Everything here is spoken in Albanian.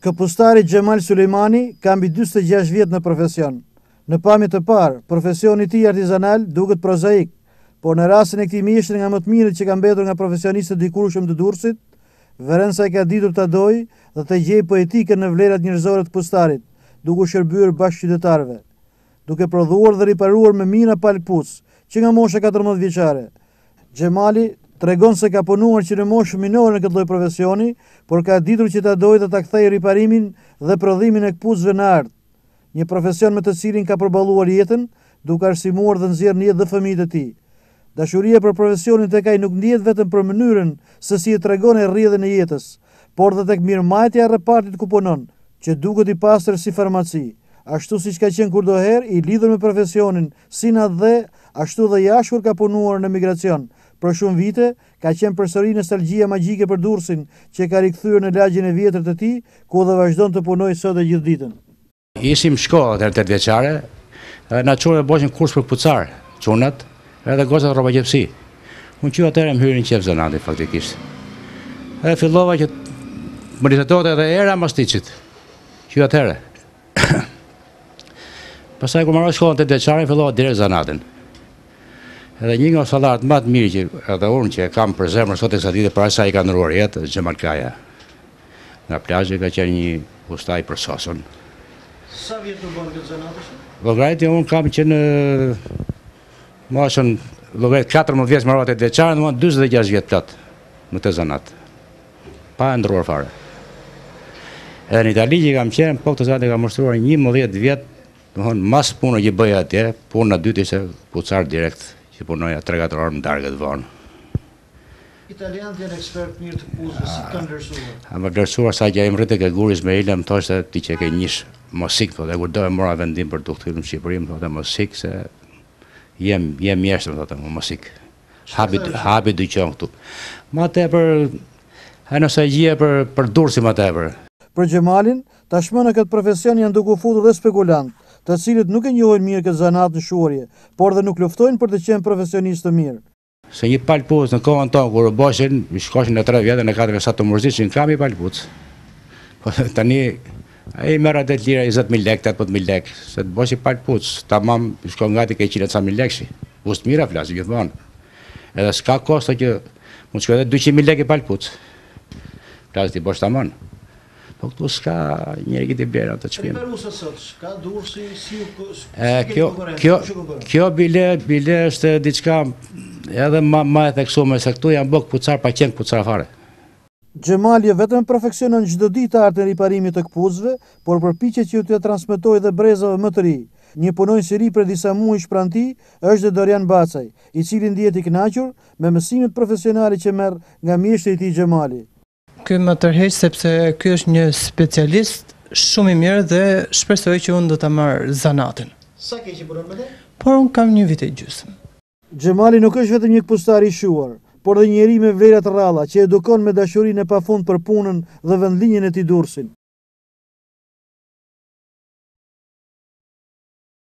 Këpustari Gjemal Suleimani kam mbi 26 vjetë në profesion. Në pami të parë, profesioni ti artizanal duket prozaik, por në rasin e këti mishën nga më të mirët që kam betur nga profesionistët dikurushëm të dursit, vërën sa i ka ditur të doj dhe të gjej poetike në vlerat njërzore të pustarit, duke shërbyrë bashkë qytetarve. Duke prodhuar dhe riparuar me mina palpus, që nga moshe 14 vjeqare. Gjemali tregon se ka punuar që në moshë minore në këtë lloj profesioni, por ka ditur që ta dojë të ta kthejë riparimin dhe prodhimin e kputzve në art, një profesion me të cilin ka përballuar jetën, duke arsimuar dhe nxjerr në jetë dhe fëmijët e tij. Dashuria për profesionin tek ai nuk ndihet vetëm për mënyrën se si e tregon e rrjedhën në jetës, por edhe tek mirëmajtja e repartit ku punon, që duket i pastër si farmaci. Ashtu siç ka qenë kurdo herë i lidhur me profesionin, si na dhe ashtu dhe jashtë kur ka punuar në migracion, për shumë vite ka qenë përsëri në stalgjia magjike për Durrësin që ka rikthyer në lagjën e vjetër të tij, ku edhe vazhdon të punojë sot e gjithë ditën. Ishim shkolla të tetë vjeçare, edhe na çonë bëshin kurs për pucar, çunat, edhe goza rroba gjepsi. Unë që atëherë më hyrin qef zonati faktikisht. Edhe fillova që më ritëtohet edhe era mastiçit. Që atëherë. Pasaj kur marroj shkolla të tetë vjeçare, fillova drejt zonatin. Edhe një nga salartë më të mirë që edhe unë që e kam për zemër sot e sa ditë para sa i ka ndëruar jetë Xhamal Kaja. Nga plazhi ka qenë një ustaj për sosën. Sa vjet në bën këtë zanatësh? Vograjti unë kam që në moshën llogarit 14 vjeç me e të në domethënë 46 vjet plot në të zanat. Pa ndëruar fare. Edhe në Itali që kam qenë, po këtë zanat e kam mështruar 11 vjet, domethënë mas punë që bëja atje, puna dytë ishte pucar direkt që punoja 3-4 orë në darkë vonë. Italian të janë ekspert mirë të puzë, si të ndërësua? A më sa që e më rritë e gëguris me ilë, më thoshtë të ti që ke njëshë mosikë, dhe ku do e mora vendim për të këtë në Shqipëri, më thoshtë mosikë, se jem jeshtë, më thoshtë e mosikë. Habit dy qonë këtu. Ma të e për, e nëse gjie për durësi ma të e për. Për Gjemalin, tashmë në këtë profesion janë duku futur dhe spekulantë të cilët nuk e njohen mirë këtë zanat në shurje, por dhe nuk luftojnë për të qenë profesionistë të mirë. Se një palpuc në kohën tonë, kërë bëshin, mi shkoshin në 3 vjetën e 4 vjetë, sa të mërzit, që në kam i palpuc. Po të një, a i mërë atë të lira 20.000 lek, 18.000 lek, se të bëshin palpuc, ta mam, mi shkohën nga ti ke 100.000 lek, si, ust mira flasë, gjithë banë. Edhe s'ka kosta që, mund shkohet e 200.000 lek i palpuc, flasë ti bësh të manë po këtu s'ka njëri këti bjera të qpim. Në Perusa sot, s'ka durë si si u konkurentë? Kjo bile, bile është diçka edhe ma, ma e theksume, se këtu janë bëk pucar pa qenë pucar fare. Gjemalje jo vetëm profekcionën gjdo ditë në riparimit të këpuzve, por përpiche që ju të transmitoj dhe brezave më të ri. Një punojnë si ri për disa mu i shpranti është dhe Dorian Bacaj, i cilin djetë i knaqur me mësimit profesionari që merë nga mjeshtë i ti Gjemalje. Ky më tërheq sepse ky është një specialist shumë i mirë dhe shpresoj që unë do ta marr zanatin. Sa ke që punon me të? Por unë kam një vit e gjysmë. Xhemali nuk është vetëm një kustar i shuar, por edhe njeri me vlera të rralla që edukon me dashurinë e pafund për punën dhe vendlinjen e tij dursin.